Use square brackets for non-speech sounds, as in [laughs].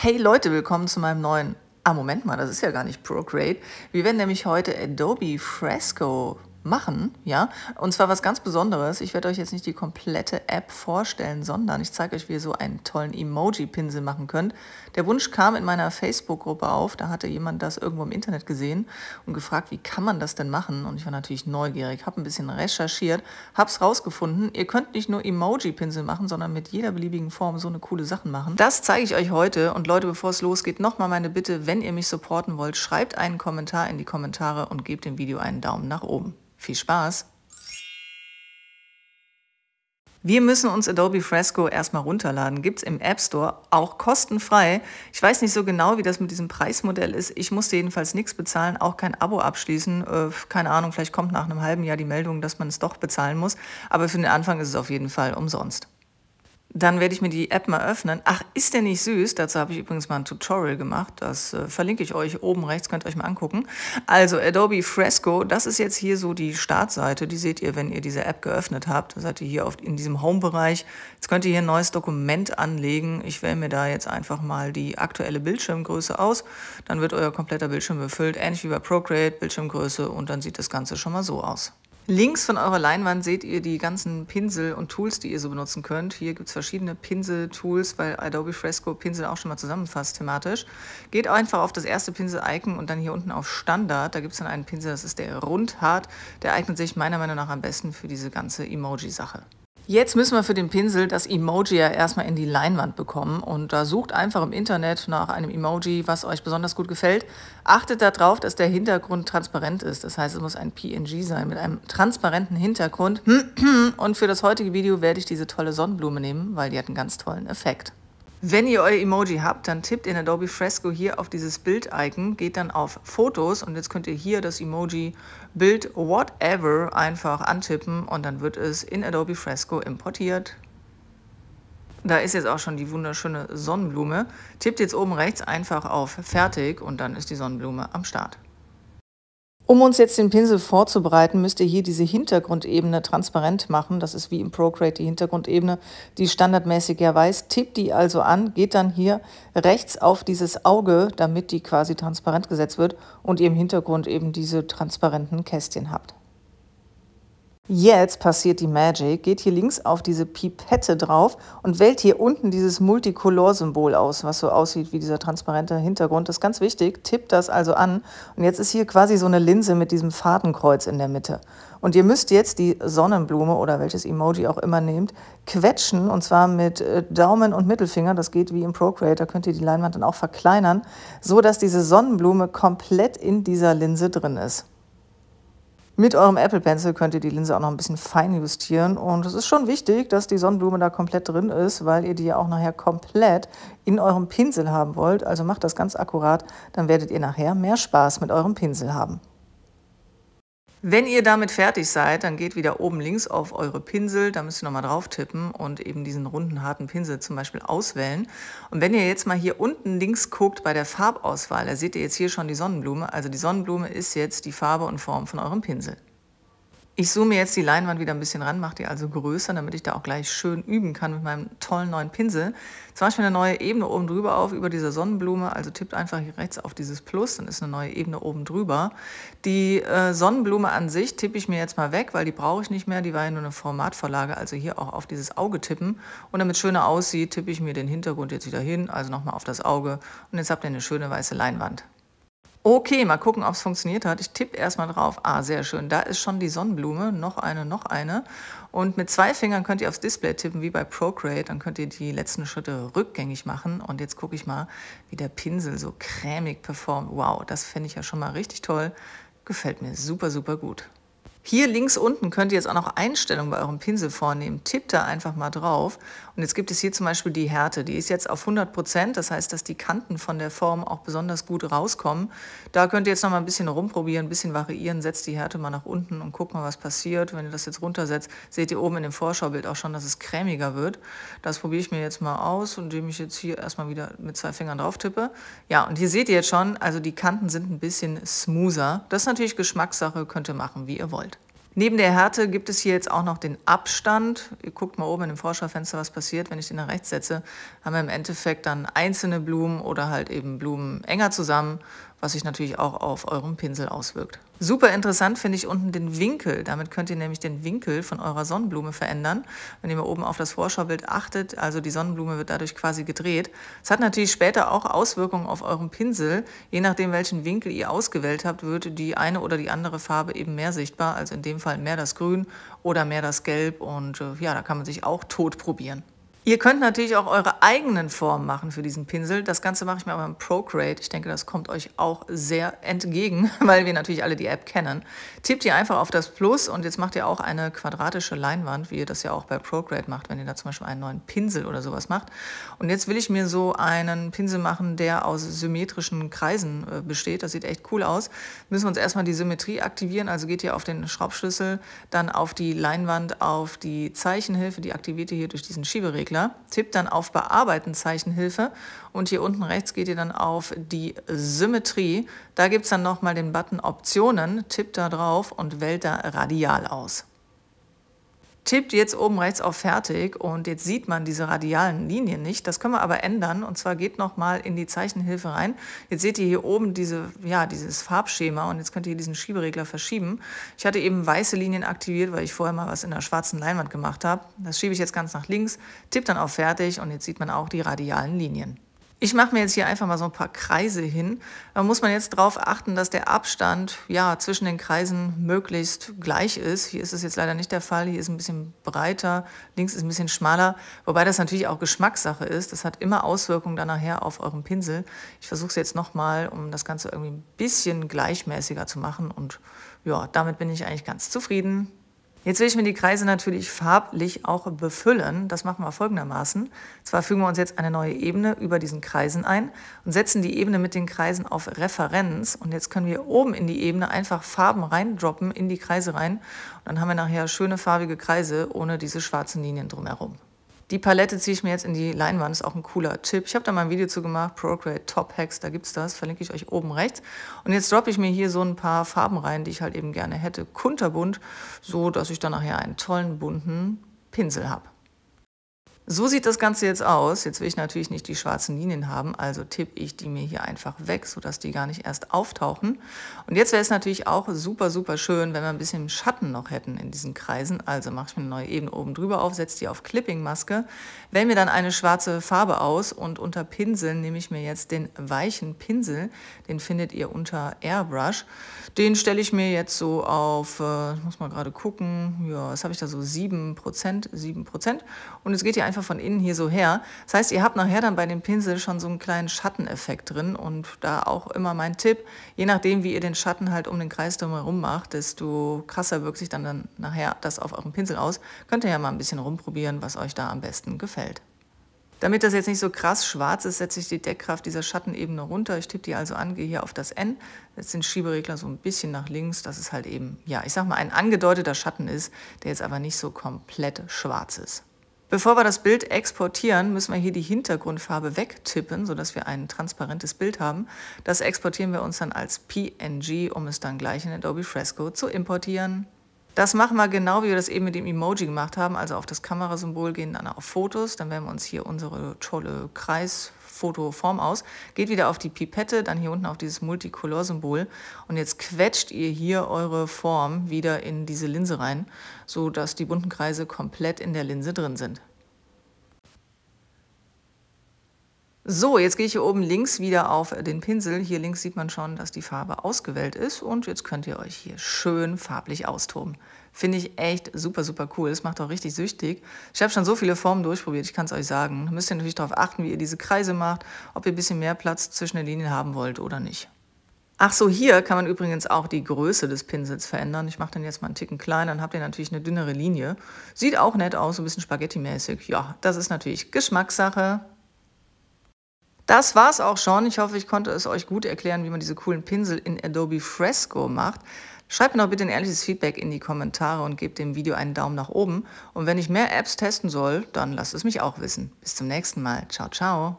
Hey Leute, willkommen zu meinem neuen. Ah, Moment mal, das ist ja gar nicht Procreate. Wir werden nämlich heute Adobe Fresco machen, ja. Und zwar was ganz Besonderes. Ich werde euch jetzt nicht die komplette App vorstellen, sondern ich zeige euch, wie ihr so einen tollen Emoji-Pinsel machen könnt. Der Wunsch kam in meiner Facebook-Gruppe auf. Da hatte jemand das irgendwo im Internet gesehen und gefragt, wie kann man das denn machen? Und ich war natürlich neugierig, habe ein bisschen recherchiert, habe es rausgefunden. Ihr könnt nicht nur Emoji-Pinsel machen, sondern mit jeder beliebigen Form so eine coole Sachen machen. Das zeige ich euch heute. Und Leute, bevor es losgeht, nochmal meine Bitte, wenn ihr mich supporten wollt, schreibt einen Kommentar in die Kommentare und gebt dem Video einen Daumen nach oben. Viel Spaß! Wir müssen uns Adobe Fresco erstmal runterladen. Gibt es im App Store auch kostenfrei. Ich weiß nicht so genau, wie das mit diesem Preismodell ist. Ich musste jedenfalls nichts bezahlen, auch kein Abo abschließen. Äh, keine Ahnung, vielleicht kommt nach einem halben Jahr die Meldung, dass man es doch bezahlen muss. Aber für den Anfang ist es auf jeden Fall umsonst. Dann werde ich mir die App mal öffnen. Ach, ist der nicht süß? Dazu habe ich übrigens mal ein Tutorial gemacht. Das äh, verlinke ich euch oben rechts, könnt ihr euch mal angucken. Also Adobe Fresco, das ist jetzt hier so die Startseite. Die seht ihr, wenn ihr diese App geöffnet habt. Da seid ihr hier auf, in diesem Home-Bereich. Jetzt könnt ihr hier ein neues Dokument anlegen. Ich wähle mir da jetzt einfach mal die aktuelle Bildschirmgröße aus. Dann wird euer kompletter Bildschirm befüllt, ähnlich wie bei Procreate, Bildschirmgröße und dann sieht das Ganze schon mal so aus. Links von eurer Leinwand seht ihr die ganzen Pinsel und Tools, die ihr so benutzen könnt. Hier gibt es verschiedene Pinsel-Tools, weil Adobe Fresco Pinsel auch schon mal zusammenfasst thematisch. Geht einfach auf das erste Pinsel-Icon und dann hier unten auf Standard. Da gibt es dann einen Pinsel, das ist der Rundhart. Der eignet sich meiner Meinung nach am besten für diese ganze Emoji-Sache. Jetzt müssen wir für den Pinsel das Emoji ja erstmal in die Leinwand bekommen und da sucht einfach im Internet nach einem Emoji, was euch besonders gut gefällt. Achtet darauf, dass der Hintergrund transparent ist. Das heißt, es muss ein PNG sein mit einem transparenten Hintergrund. [clears throat] Und für das heutige Video werde ich diese tolle Sonnenblume nehmen, weil die hat einen ganz tollen Effekt. Wenn ihr euer Emoji habt, dann tippt in Adobe Fresco hier auf dieses Bild-Icon, geht dann auf Fotos und jetzt könnt ihr hier das Emoji Bild Whatever einfach antippen und dann wird es in Adobe Fresco importiert. Da ist jetzt auch schon die wunderschöne Sonnenblume. Tippt jetzt oben rechts einfach auf Fertig und dann ist die Sonnenblume am Start. Um uns jetzt den Pinsel vorzubereiten, müsst ihr hier diese Hintergrundebene transparent machen. Das ist wie im Procreate die Hintergrundebene, die standardmäßig ja weiß. Tippt die also an, geht dann hier rechts auf dieses Auge, damit die quasi transparent gesetzt wird und ihr im Hintergrund eben diese transparenten Kästchen habt. Jetzt passiert die Magic, geht hier links auf diese Pipette drauf und wählt hier unten dieses Multicolor-Symbol aus, was so aussieht wie dieser transparente Hintergrund. Das ist ganz wichtig, tippt das also an und jetzt ist hier quasi so eine Linse mit diesem Fadenkreuz in der Mitte. Und ihr müsst jetzt die Sonnenblume oder welches Emoji auch immer nehmt, quetschen und zwar mit äh, Daumen und Mittelfinger, das geht wie im Procreator, könnt ihr die Leinwand dann auch verkleinern, so dass diese Sonnenblume komplett in dieser Linse drin ist. Mit eurem Apple Pencil könnt ihr die Linse auch noch ein bisschen fein justieren und es ist schon wichtig, dass die Sonnenblume da komplett drin ist, weil ihr die ja auch nachher komplett in eurem Pinsel haben wollt. Also macht das ganz akkurat, dann werdet ihr nachher mehr Spaß mit eurem Pinsel haben. Wenn ihr damit fertig seid, dann geht wieder oben links auf eure Pinsel, da müsst ihr nochmal drauf tippen und eben diesen runden, harten Pinsel zum Beispiel auswählen. Und wenn ihr jetzt mal hier unten links guckt bei der Farbauswahl, da seht ihr jetzt hier schon die Sonnenblume. Also die Sonnenblume ist jetzt die Farbe und Form von eurem Pinsel. Ich zoome jetzt die Leinwand wieder ein bisschen ran, mache die also größer, damit ich da auch gleich schön üben kann mit meinem tollen neuen Pinsel. Jetzt mache ich mir eine neue Ebene oben drüber auf, über dieser Sonnenblume. Also tippt einfach hier rechts auf dieses Plus, dann ist eine neue Ebene oben drüber. Die äh, Sonnenblume an sich tippe ich mir jetzt mal weg, weil die brauche ich nicht mehr. Die war ja nur eine Formatvorlage, also hier auch auf dieses Auge tippen. Und damit es schöner aussieht, tippe ich mir den Hintergrund jetzt wieder hin, also nochmal auf das Auge. Und jetzt habt ihr eine schöne weiße Leinwand. Okay, mal gucken, ob es funktioniert hat. Ich tippe erstmal drauf. Ah, sehr schön. Da ist schon die Sonnenblume. Noch eine, noch eine. Und mit zwei Fingern könnt ihr aufs Display tippen, wie bei Procreate. Dann könnt ihr die letzten Schritte rückgängig machen. Und jetzt gucke ich mal, wie der Pinsel so cremig performt. Wow, das fände ich ja schon mal richtig toll. Gefällt mir super, super gut. Hier links unten könnt ihr jetzt auch noch Einstellungen bei eurem Pinsel vornehmen. Tippt da einfach mal drauf. Und jetzt gibt es hier zum Beispiel die Härte. Die ist jetzt auf 100 Prozent. Das heißt, dass die Kanten von der Form auch besonders gut rauskommen. Da könnt ihr jetzt noch mal ein bisschen rumprobieren, ein bisschen variieren. Setzt die Härte mal nach unten und guckt mal, was passiert. Wenn ihr das jetzt runtersetzt, seht ihr oben in dem Vorschaubild auch schon, dass es cremiger wird. Das probiere ich mir jetzt mal aus, indem ich jetzt hier erstmal wieder mit zwei Fingern drauf tippe. Ja, und hier seht ihr jetzt schon, also die Kanten sind ein bisschen smoother. Das ist natürlich Geschmackssache, könnt ihr machen, wie ihr wollt. Neben der Härte gibt es hier jetzt auch noch den Abstand. Ihr guckt mal oben in dem Vorschaufenster, was passiert, wenn ich den nach rechts setze. Haben wir im Endeffekt dann einzelne Blumen oder halt eben Blumen enger zusammen, was sich natürlich auch auf euren Pinsel auswirkt. Super interessant finde ich unten den Winkel. Damit könnt ihr nämlich den Winkel von eurer Sonnenblume verändern. Wenn ihr mal oben auf das Vorschaubild achtet, also die Sonnenblume wird dadurch quasi gedreht. Es hat natürlich später auch Auswirkungen auf euren Pinsel. Je nachdem, welchen Winkel ihr ausgewählt habt, wird die eine oder die andere Farbe eben mehr sichtbar. Also in dem Fall mehr das Grün oder mehr das Gelb. Und äh, ja, da kann man sich auch tot probieren. Ihr könnt natürlich auch eure eigenen Formen machen für diesen Pinsel. Das Ganze mache ich mir aber im Procreate. Ich denke, das kommt euch auch sehr entgegen, [laughs] weil wir natürlich alle die App kennen. Tippt ihr einfach auf das Plus und jetzt macht ihr auch eine quadratische Leinwand, wie ihr das ja auch bei Procreate macht, wenn ihr da zum Beispiel einen neuen Pinsel oder sowas macht. Und jetzt will ich mir so einen Pinsel machen, der aus symmetrischen Kreisen äh, besteht. Das sieht echt cool aus. Müssen wir uns erstmal die Symmetrie aktivieren. Also geht ihr auf den Schraubschlüssel, dann auf die Leinwand, auf die Zeichenhilfe. Die aktiviert ihr hier durch diesen Schieberegler. Entwickler, tippt dann auf Bearbeiten Zeichenhilfe und hier unten rechts geht ihr dann auf die Symmetrie. Da gibt es dann nochmal den Button Optionen, tippt da drauf und wählt da Radial aus tippt jetzt oben rechts auf Fertig und jetzt sieht man diese radialen Linien nicht. Das können wir aber ändern und zwar geht nochmal in die Zeichenhilfe rein. Jetzt seht ihr hier oben diese, ja, dieses Farbschema und jetzt könnt ihr diesen Schieberegler verschieben. Ich hatte eben weiße Linien aktiviert, weil ich vorher mal was in der schwarzen Leinwand gemacht habe. Das schiebe ich jetzt ganz nach links, tippt dann auf Fertig und jetzt sieht man auch die radialen Linien. Ich mache mir jetzt hier einfach mal so ein paar Kreise hin. Da muss man jetzt darauf achten, dass der Abstand ja, zwischen den Kreisen möglichst gleich ist. Hier ist es jetzt leider nicht der Fall. Hier ist ein bisschen breiter, links ist ein bisschen schmaler. Wobei das natürlich auch Geschmackssache ist. Das hat immer Auswirkungen dann nachher auf euren Pinsel. Ich versuche es jetzt nochmal, um das Ganze irgendwie ein bisschen gleichmäßiger zu machen. Und ja, damit bin ich eigentlich ganz zufrieden. Jetzt will ich mir die Kreise natürlich farblich auch befüllen. Das machen wir folgendermaßen. Zwar fügen wir uns jetzt eine neue Ebene über diesen Kreisen ein und setzen die Ebene mit den Kreisen auf Referenz. Und jetzt können wir oben in die Ebene einfach Farben reindroppen in die Kreise rein. Und dann haben wir nachher schöne farbige Kreise ohne diese schwarzen Linien drumherum. Die Palette ziehe ich mir jetzt in die Leinwand, ist auch ein cooler Tipp. Ich habe da mal ein Video zu gemacht, Procreate Top Hacks, da gibt es das, verlinke ich euch oben rechts. Und jetzt droppe ich mir hier so ein paar Farben rein, die ich halt eben gerne hätte, kunterbunt, so dass ich dann nachher einen tollen bunten Pinsel habe. So sieht das Ganze jetzt aus. Jetzt will ich natürlich nicht die schwarzen Linien haben, also tippe ich die mir hier einfach weg, sodass die gar nicht erst auftauchen. Und jetzt wäre es natürlich auch super, super schön, wenn wir ein bisschen Schatten noch hätten in diesen Kreisen. Also mache ich mir eine neue Ebene oben drüber auf, setze die auf Clipping-Maske, wähle mir dann eine schwarze Farbe aus und unter Pinsel nehme ich mir jetzt den weichen Pinsel. Den findet ihr unter Airbrush. Den stelle ich mir jetzt so auf, äh, ich muss mal gerade gucken, ja, was habe ich da so, 7%, 7%. Und jetzt geht ihr einfach einfach von innen hier so her. Das heißt, ihr habt nachher dann bei dem Pinsel schon so einen kleinen Schatteneffekt drin und da auch immer mein Tipp, je nachdem, wie ihr den Schatten halt um den Kreis drumherum macht, desto krasser wirkt sich dann, dann nachher das auf euren Pinsel aus. Könnt ihr ja mal ein bisschen rumprobieren, was euch da am besten gefällt. Damit das jetzt nicht so krass schwarz ist, setze ich die Deckkraft dieser Schattenebene runter. Ich tippe die also an, gehe hier auf das N, setze den Schieberegler so ein bisschen nach links, dass es halt eben, ja, ich sag mal, ein angedeuteter Schatten ist, der jetzt aber nicht so komplett schwarz ist. Bevor wir das Bild exportieren, müssen wir hier die Hintergrundfarbe wegtippen, sodass wir ein transparentes Bild haben. Das exportieren wir uns dann als PNG, um es dann gleich in Adobe Fresco zu importieren. Das machen wir genau, wie wir das eben mit dem Emoji gemacht haben. Also auf das Kamerasymbol gehen, dann auf Fotos. Dann werden wir uns hier unsere tolle Kreis, Fotoform aus, geht wieder auf die Pipette, dann hier unten auf dieses Multicolor-Symbol und jetzt quetscht ihr hier eure Form wieder in diese Linse rein, sodass die bunten Kreise komplett in der Linse drin sind. So, jetzt gehe ich hier oben links wieder auf den Pinsel. Hier links sieht man schon, dass die Farbe ausgewählt ist und jetzt könnt ihr euch hier schön farblich austoben. Finde ich echt super, super cool. Das macht auch richtig süchtig. Ich habe schon so viele Formen durchprobiert, ich kann es euch sagen. Da müsst ihr natürlich darauf achten, wie ihr diese Kreise macht, ob ihr ein bisschen mehr Platz zwischen den Linien haben wollt oder nicht. Ach so, hier kann man übrigens auch die Größe des Pinsels verändern. Ich mache den jetzt mal einen Ticken kleiner, dann habt ihr natürlich eine dünnere Linie. Sieht auch nett aus, so ein bisschen Spaghetti-mäßig. Ja, das ist natürlich Geschmackssache. Das war's auch schon. Ich hoffe, ich konnte es euch gut erklären, wie man diese coolen Pinsel in Adobe Fresco macht. Schreibt mir doch bitte ein ehrliches Feedback in die Kommentare und gebt dem Video einen Daumen nach oben. Und wenn ich mehr Apps testen soll, dann lasst es mich auch wissen. Bis zum nächsten Mal. Ciao, ciao.